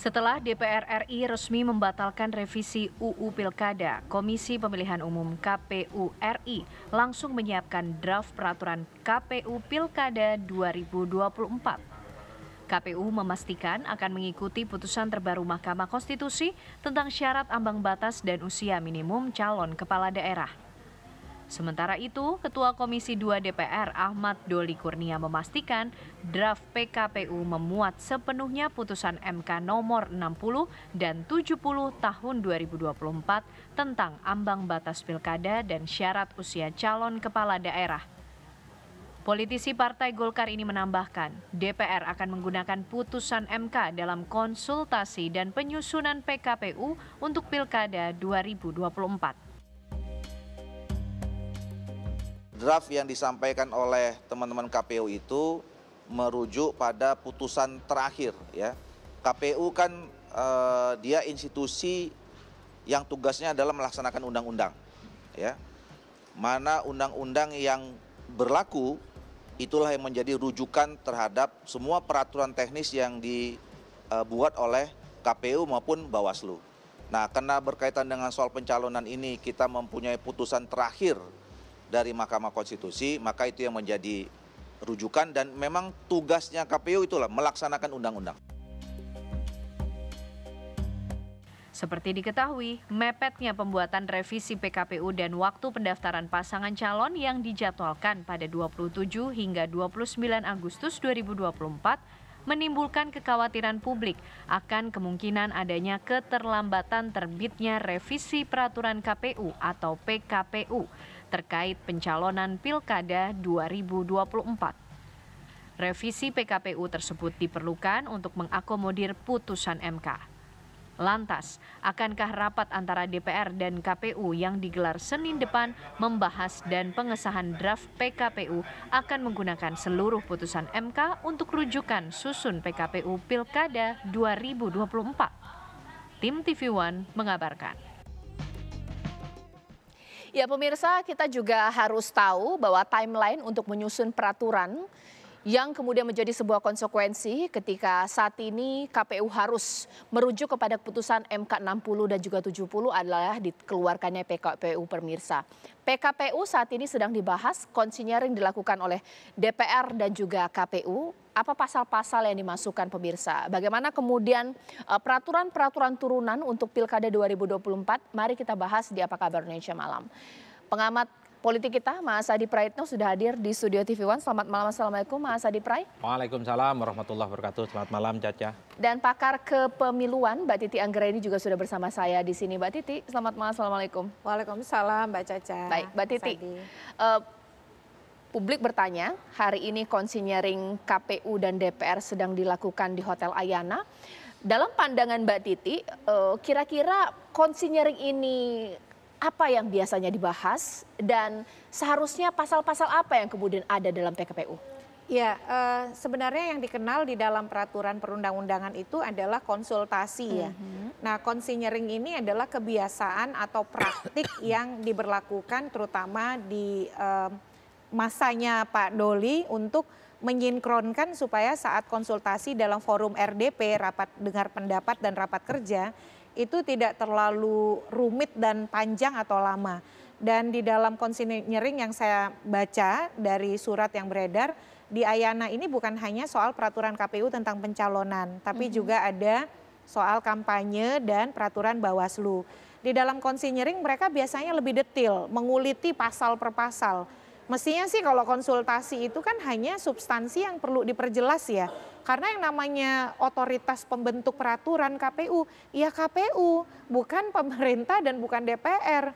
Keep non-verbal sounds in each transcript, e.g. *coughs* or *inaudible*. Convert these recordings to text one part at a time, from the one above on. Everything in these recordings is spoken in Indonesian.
Setelah DPR RI resmi membatalkan revisi UU Pilkada, Komisi Pemilihan Umum KPU RI langsung menyiapkan draft peraturan KPU Pilkada 2024. KPU memastikan akan mengikuti putusan terbaru Mahkamah Konstitusi tentang syarat ambang batas dan usia minimum calon kepala daerah. Sementara itu, Ketua Komisi 2 DPR Ahmad Doli Kurnia memastikan draft PKPU memuat sepenuhnya putusan MK nomor 60 dan 70 tahun 2024 tentang ambang batas pilkada dan syarat usia calon kepala daerah. Politisi Partai Golkar ini menambahkan, DPR akan menggunakan putusan MK dalam konsultasi dan penyusunan PKPU untuk Pilkada 2024. draft yang disampaikan oleh teman-teman KPU itu merujuk pada putusan terakhir ya. KPU kan eh, dia institusi yang tugasnya adalah melaksanakan undang-undang ya. Mana undang-undang yang berlaku itulah yang menjadi rujukan terhadap semua peraturan teknis yang dibuat eh, oleh KPU maupun Bawaslu. Nah, karena berkaitan dengan soal pencalonan ini kita mempunyai putusan terakhir dari Mahkamah Konstitusi, maka itu yang menjadi rujukan dan memang tugasnya KPU itulah melaksanakan undang-undang. Seperti diketahui, mepetnya pembuatan revisi PKPU dan waktu pendaftaran pasangan calon yang dijadwalkan pada 27 hingga 29 Agustus 2024 menimbulkan kekhawatiran publik akan kemungkinan adanya keterlambatan terbitnya revisi peraturan KPU atau PKPU terkait pencalonan Pilkada 2024. Revisi PKPU tersebut diperlukan untuk mengakomodir putusan MK. Lantas, akankah rapat antara DPR dan KPU yang digelar Senin depan membahas dan pengesahan draft PKPU akan menggunakan seluruh putusan MK untuk rujukan susun PKPU Pilkada 2024? Tim TV One mengabarkan. Ya pemirsa, kita juga harus tahu bahwa timeline untuk menyusun peraturan yang kemudian menjadi sebuah konsekuensi ketika saat ini KPU harus merujuk kepada keputusan MK 60 dan juga 70 adalah dikeluarkannya PKPU pemirsa. PKPU saat ini sedang dibahas, konsinyering dilakukan oleh DPR dan juga KPU. Apa pasal-pasal yang dimasukkan pemirsa? Bagaimana kemudian eh, peraturan-peraturan turunan untuk Pilkada 2024? Mari kita bahas di Apa Kabar Indonesia Malam. Pengamat politik kita Mas Adi Praitno sudah hadir di studio TV One. Selamat malam, Assalamualaikum Mas Adi Prai. Waalaikumsalam warahmatullahi wabarakatuh. Selamat malam Caca. Dan pakar kepemiluan Mbak Titi Anggreni juga sudah bersama saya di sini. Mbak Titi, selamat malam, Assalamualaikum. Waalaikumsalam Mbak Caca. Baik, Mbak Titi. Uh, publik bertanya, hari ini konsinyering KPU dan DPR sedang dilakukan di Hotel Ayana. Dalam pandangan Mbak Titi, eh, kira-kira konsinyering ini apa yang biasanya dibahas dan seharusnya pasal-pasal apa yang kemudian ada dalam PKPU? Ya, uh, sebenarnya yang dikenal di dalam peraturan perundang-undangan itu adalah konsultasi ya. Mm-hmm. Nah, konsinyering ini adalah kebiasaan atau praktik *coughs* yang diberlakukan terutama di uh, masanya Pak Doli untuk menyinkronkan supaya saat konsultasi dalam forum RDP, rapat dengar pendapat dan rapat kerja, itu tidak terlalu rumit dan panjang atau lama. Dan di dalam konsinyering yang saya baca dari surat yang beredar, di Ayana ini bukan hanya soal peraturan KPU tentang pencalonan, tapi mm -hmm. juga ada soal kampanye dan peraturan Bawaslu. Di dalam konsinyering mereka biasanya lebih detail, menguliti pasal per pasal. Mestinya sih kalau konsultasi itu kan hanya substansi yang perlu diperjelas ya karena yang namanya otoritas pembentuk peraturan KPU, ya KPU, bukan pemerintah dan bukan DPR.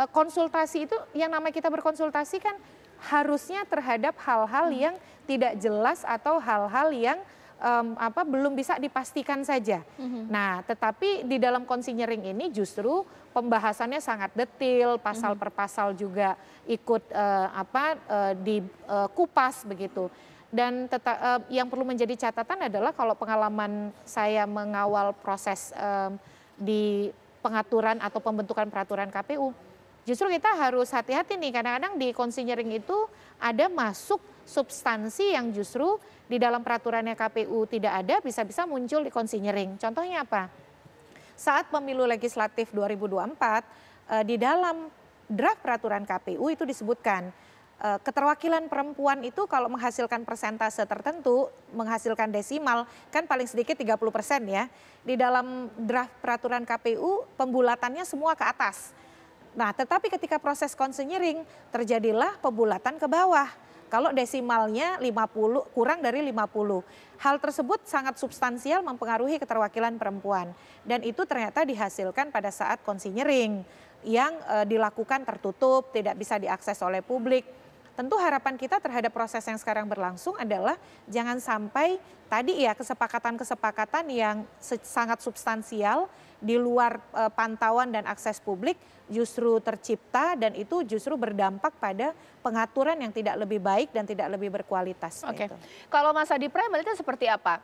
Eh, konsultasi itu yang namanya kita berkonsultasi kan harusnya terhadap hal-hal hmm. yang tidak jelas atau hal-hal yang um, apa belum bisa dipastikan saja. Hmm. Nah, tetapi di dalam konsinyering ini justru pembahasannya sangat detail, pasal hmm. per pasal juga ikut uh, apa uh, eh, dikupas uh, begitu. Dan tetap, uh, eh, yang perlu menjadi catatan adalah kalau pengalaman saya mengawal proses um, di pengaturan atau pembentukan peraturan KPU, justru kita harus hati-hati nih. Kadang-kadang di konsinyering itu ada masuk substansi yang justru di dalam peraturannya KPU tidak ada, bisa-bisa muncul di konsinyering. Contohnya apa? Saat pemilu legislatif 2024, uh, eh, di dalam draft peraturan KPU itu disebutkan Eh, keterwakilan perempuan itu kalau menghasilkan persentase tertentu, menghasilkan desimal, kan paling sedikit 30 persen ya. Di dalam draft peraturan KPU, pembulatannya semua ke atas. Nah, tetapi ketika proses konsenyering, terjadilah pembulatan ke bawah. Kalau desimalnya 50, kurang dari 50. Hal tersebut sangat substansial mempengaruhi keterwakilan perempuan. Dan itu ternyata dihasilkan pada saat konsinyering yang eh, dilakukan tertutup, tidak bisa diakses oleh publik tentu harapan kita terhadap proses yang sekarang berlangsung adalah jangan sampai tadi ya kesepakatan-kesepakatan yang sangat substansial di luar e, pantauan dan akses publik justru tercipta dan itu justru berdampak pada pengaturan yang tidak lebih baik dan tidak lebih berkualitas. Oke, okay. Gitu. kalau masa di prime itu seperti apa?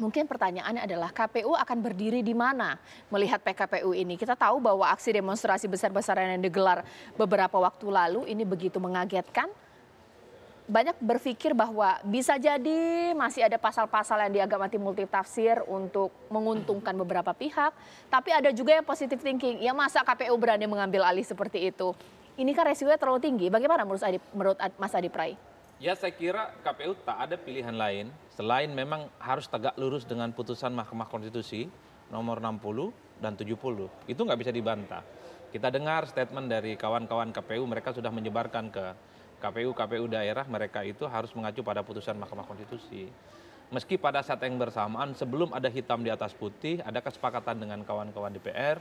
Mungkin pertanyaannya adalah KPU akan berdiri di mana melihat PKPU ini? Kita tahu bahwa aksi demonstrasi besar-besaran yang digelar beberapa waktu lalu ini begitu mengagetkan. Banyak berpikir bahwa bisa jadi masih ada pasal-pasal yang dianggap anti multitafsir untuk menguntungkan beberapa pihak. Tapi ada juga yang positif thinking, ya masa KPU berani mengambil alih seperti itu? Ini kan resikonya terlalu tinggi. Bagaimana menurut, menurut Mas Adi Prai? Ya saya kira KPU tak ada pilihan lain selain memang harus tegak lurus dengan putusan Mahkamah Konstitusi nomor 60 dan 70. Itu nggak bisa dibantah. Kita dengar statement dari kawan-kawan KPU mereka sudah menyebarkan ke KPU KPU daerah mereka itu harus mengacu pada putusan Mahkamah Konstitusi. Meski pada saat yang bersamaan sebelum ada hitam di atas putih ada kesepakatan dengan kawan-kawan DPR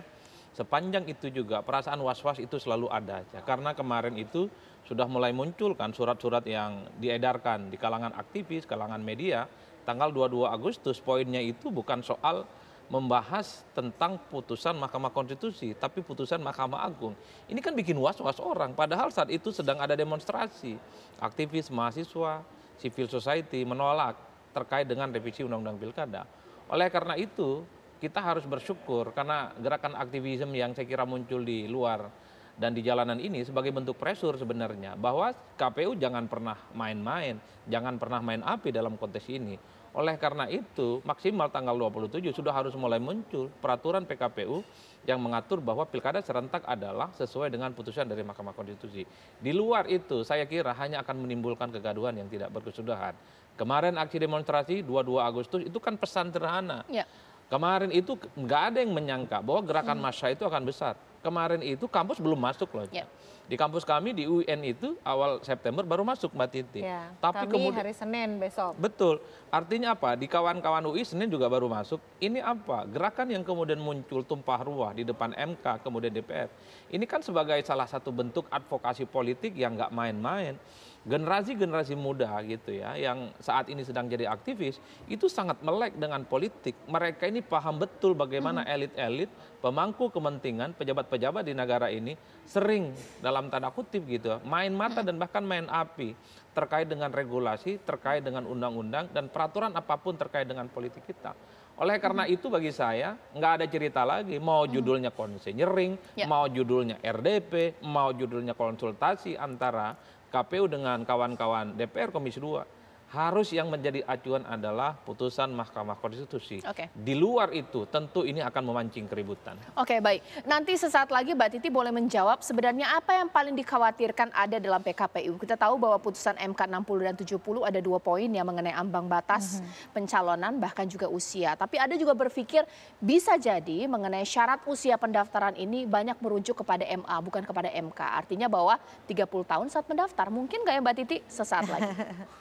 sepanjang itu juga perasaan was was itu selalu ada ya. karena kemarin itu sudah mulai muncul kan surat-surat yang diedarkan di kalangan aktivis kalangan media tanggal dua dua Agustus poinnya itu bukan soal membahas tentang putusan Mahkamah Konstitusi, tapi putusan Mahkamah Agung. Ini kan bikin was-was orang, padahal saat itu sedang ada demonstrasi. Aktivis mahasiswa, civil society menolak terkait dengan revisi Undang-Undang Pilkada. Oleh karena itu, kita harus bersyukur karena gerakan aktivisme yang saya kira muncul di luar dan di jalanan ini sebagai bentuk pressure sebenarnya bahwa KPU jangan pernah main-main, jangan pernah main api dalam konteks ini. Oleh karena itu, maksimal tanggal 27 sudah harus mulai muncul peraturan PKPU yang mengatur bahwa pilkada serentak adalah sesuai dengan putusan dari Mahkamah Konstitusi. Di luar itu, saya kira hanya akan menimbulkan kegaduhan yang tidak berkesudahan. Kemarin aksi demonstrasi 22 Agustus itu kan pesan sederhana. Ya Kemarin itu nggak ada yang menyangka bahwa gerakan hmm. massa itu akan besar. Kemarin itu kampus belum masuk loh. Yeah. Di kampus kami di UIN itu awal September baru masuk Mbak Titi. Yeah. Tapi kami kemudian hari Senin besok. Betul. Artinya apa? Di kawan-kawan UI Senin juga baru masuk. Ini apa? Gerakan yang kemudian muncul tumpah ruah di depan MK kemudian DPR. Ini kan sebagai salah satu bentuk advokasi politik yang nggak main-main generasi generasi muda gitu ya yang saat ini sedang jadi aktivis itu sangat melek dengan politik. Mereka ini paham betul bagaimana hmm. elit-elit, pemangku kepentingan, pejabat-pejabat di negara ini sering dalam tanda kutip gitu ya, main mata hmm. dan bahkan main api terkait dengan regulasi, terkait dengan undang-undang dan peraturan apapun terkait dengan politik kita. Oleh karena hmm. itu bagi saya nggak ada cerita lagi mau judulnya konsenyering, ya. mau judulnya RDP, mau judulnya konsultasi antara kpu dengan kawan kawan dpr komisi dua harus yang menjadi acuan adalah putusan Mahkamah Konstitusi. Okay. Di luar itu tentu ini akan memancing keributan. Oke okay, baik, nanti sesaat lagi Mbak Titi boleh menjawab sebenarnya apa yang paling dikhawatirkan ada dalam PKPU. Kita tahu bahwa putusan MK 60 dan 70 ada dua poin yang mengenai ambang batas mm -hmm. pencalonan bahkan juga usia. Tapi ada juga berpikir bisa jadi mengenai syarat usia pendaftaran ini banyak merujuk kepada MA bukan kepada MK. Artinya bahwa 30 tahun saat mendaftar. Mungkin nggak ya Mbak Titi? Sesaat lagi. *laughs*